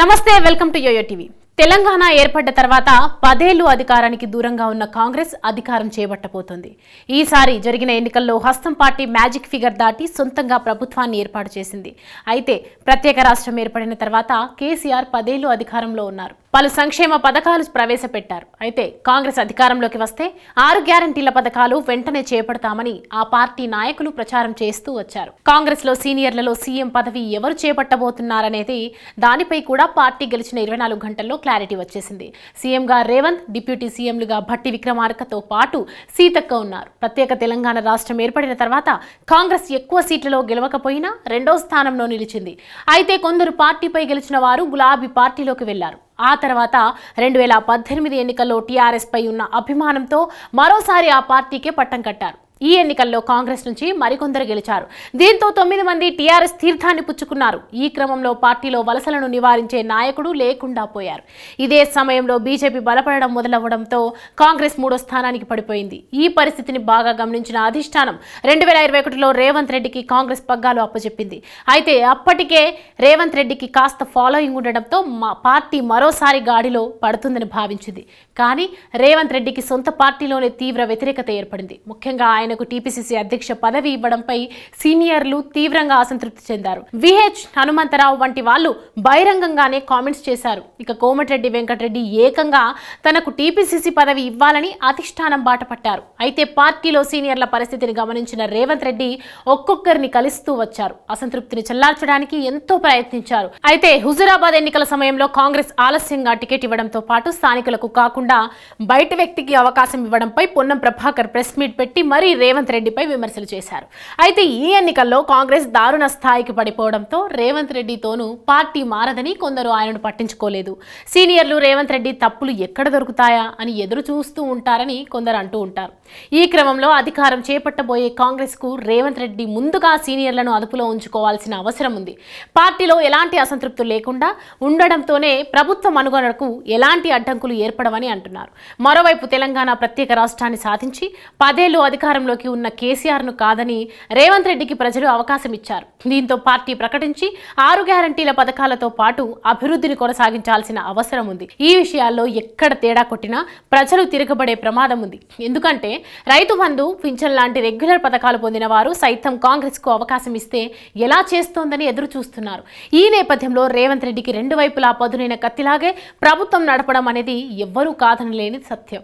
నమస్తే welcome to YoYo TV Telangana ఏర్పడ్డ తర్వాత పదేళ్లు అధికారానికి దూరంగా ఉన్న కాంగ్రెస్ అధికారం చేపట్టబోతోంది ఈసారి జరిగిన ఎన్నికల్లో హస్తం పార్టీ మ్యాజిక్ ఫిగర్ దాటి సొంతంగా ప్రభుత్వాన్ని ఏర్పాటు చేసింది అయితే ప్రత్యేక రాష్ట్రం ఏర్పడిన తర్వాత కేసీఆర్ పదేళ్లు అధికారంలో ఉన్నారు పలు సంక్షేమ పథకాలు ప్రవేశపెట్టారు అయితే కాంగ్రెస్ అధికారంలోకి వస్తే ఆరు గ్యారంటీల పథకాలు వెంటనే చేపడతామని ఆ పార్టీ నాయకులు ప్రచారం చేస్తూ వచ్చారు కాంగ్రెస్లో సీనియర్లలో సీఎం పదవి ఎవరు చేపట్టబోతున్నారనేది దానిపై కూడా పార్టీ గెలిచిన ఇరవై నాలుగు గంటల్లో క్లారిటీ వచ్చేసింది సీఎంగా రేవంత్ డిప్యూటీ సీఎంలుగా భట్టి విక్రమార్కతో పాటు సీతక్క ఉన్నారు ప్రత్యేక తెలంగాణ రాష్ట్రం ఏర్పడిన తర్వాత కాంగ్రెస్ ఎక్కువ సీట్లలో గెలవకపోయినా రెండో స్థానంలో నిలిచింది అయితే కొందరు పార్టీపై గెలిచిన వారు గులాబీ పార్టీలోకి వెళ్లారు ఆ తర్వాత రెండు వేల పద్దెనిమిది ఎన్నికల్లో ఉన్న అభిమానంతో మరోసారి ఆ పార్టీకే పట్టం కట్టారు ఈ ఎన్నికల్లో కాంగ్రెస్ నుంచి మరికొందరు గెలిచారు దీంతో తొమ్మిది మంది టీఆర్ఎస్ తీర్థాన్ని పుచ్చుకున్నారు ఈ క్రమంలో పార్టీలో వలసలను నివారించే నాయకుడు లేకుండా పోయారు ఇదే సమయంలో బీజేపీ బలపడడం మొదలవ్వడంతో కాంగ్రెస్ మూడో స్థానానికి పడిపోయింది ఈ పరిస్థితిని బాగా గమనించిన అధిష్టానం రెండు వేల ఇరవై ఒకటిలో రేవంత్ రెడ్డికి కాంగ్రెస్ పగ్గాలు అప్పచెప్పింది అయితే అప్పటికే రేవంత్ రెడ్డికి కాస్త ఫాలోయింగ్ ఉండడంతో పార్టీ మరోసారి గాడిలో పడుతుందని భావించింది కానీ రేవంత్ రెడ్డికి సొంత పార్టీలోనే తీవ్ర వ్యతిరేకత ఏర్పడింది ముఖ్యంగా ఆయన ఆయనకు టీపీసీసీ అధ్యక్ష పదవి ఇవ్వడంపై సీనియర్లు తీవ్రంగా అసంతృప్తి చెందారు విహెచ్ హనుమంతరావు వంటి వాళ్ళు బహిరంగంగానే కామెంట్స్ చేశారు ఇక కోమటిరెడ్డి వెంకటరెడ్డి ఏకంగా తనకు టీపీసీసీ పదవి ఇవ్వాలని అధిష్టానం బాట పట్టారు అయితే పార్టీలో సీనియర్ల పరిస్థితిని గమనించిన రేవంత్ రెడ్డి ఒక్కొక్కరిని కలుస్తూ వచ్చారు అసంతృప్తిని చెల్లార్చడానికి ఎంతో ప్రయత్నించారు అయితే హుజురాబాద్ ఎన్నికల సమయంలో కాంగ్రెస్ ఆలస్యంగా టికెట్ ఇవ్వడంతో పాటు స్థానికులకు కాకుండా బయట వ్యక్తికి అవకాశం ఇవ్వడంపై పొన్నం ప్రభాకర్ ప్రెస్ మీట్ పెట్టి మరీ రేవంత్ రెడ్డిపై విమర్శలు చేశారు అయితే ఈ ఎన్నికల్లో కాంగ్రెస్ దారుణ స్థాయికి పడిపోవడంతో రేవంత్ రెడ్డితోనూ పార్టీ మారదని కొందరు ఆయనను పట్టించుకోలేదు సీనియర్లు రేవంత్ రెడ్డి తప్పులు ఎక్కడ దొరుకుతాయా అని ఎదురు చూస్తూ ఉంటారని కొందరు అంటూ ఉంటారు ఈ క్రమంలో అధికారం చేపట్టబోయే కాంగ్రెస్ కు రేవంత్ రెడ్డి ముందుగా సీనియర్లను అదుపులో ఉంచుకోవాల్సిన అవసరం ఉంది పార్టీలో ఎలాంటి అసంతృప్తులు లేకుండా ఉండడంతోనే ప్రభుత్వ మనుగడకు ఎలాంటి అడ్డంకులు ఏర్పడవని అంటున్నారు మరోవైపు తెలంగాణ ప్రత్యేక రాష్ట్రాన్ని సాధించి పదేళ్లు అధికారం అధికారంలోకి ఉన్న కేసీఆర్ను కాదని రేవంత్ రెడ్డికి ప్రజలు అవకాశం ఇచ్చారు దీంతో పార్టీ ప్రకటించి ఆరు గ్యారంటీల పథకాలతో పాటు అభివృద్ధిని కొనసాగించాల్సిన అవసరం ఉంది ఈ విషయాల్లో ఎక్కడ తేడా కొట్టినా ప్రజలు తిరగబడే ప్రమాదం ఉంది ఎందుకంటే రైతు బంధు పింఛన్ లాంటి రెగ్యులర్ పథకాలు పొందిన వారు సైతం కాంగ్రెస్కు అవకాశం ఇస్తే ఎలా చేస్తోందని ఎదురు చూస్తున్నారు ఈ నేపథ్యంలో రేవంత్ రెడ్డికి రెండు వైపులా పదునైన కత్తిలాగే ప్రభుత్వం నడపడం అనేది ఎవ్వరూ కాదనలేని సత్యం